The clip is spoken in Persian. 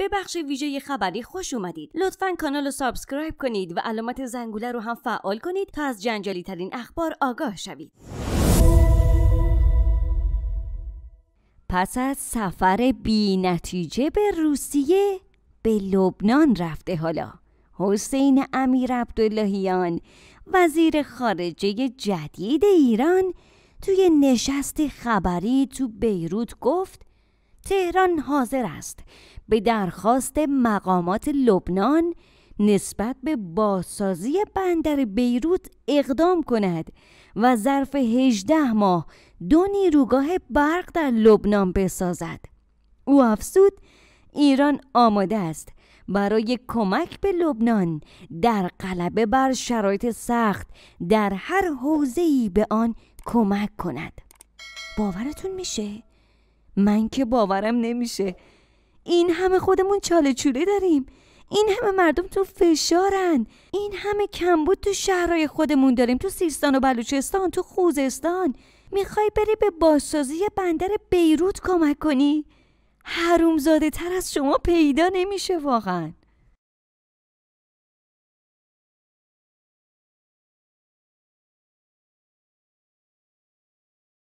به بخش ویژه خبری خوش اومدید لطفا کانال رو سابسکرایب کنید و علامت زنگوله رو هم فعال کنید تا از جنجالی ترین اخبار آگاه شوید پس از سفر بی نتیجه به روسیه به لبنان رفته حالا حسین امیر عبداللهیان وزیر خارجه جدید ایران توی نشست خبری تو بیروت گفت تهران حاضر است به درخواست مقامات لبنان نسبت به بازسازی بندر بیروت اقدام کند و ظرف 18 ماه دو نیروگاه برق در لبنان بسازد او افزود ایران آماده است برای کمک به لبنان در غلبه بر شرایط سخت در هر حوزه‌ای به آن کمک کند باورتون میشه من که باورم نمیشه این همه خودمون چاله چوله داریم این همه مردم تو فشارن این همه کمبود تو شهرهای خودمون داریم تو سیستان و بلوچستان تو خوزستان میخوای بری به بازسازی بندر بیروت کمک کنی حرومزاده تر از شما پیدا نمیشه واقعا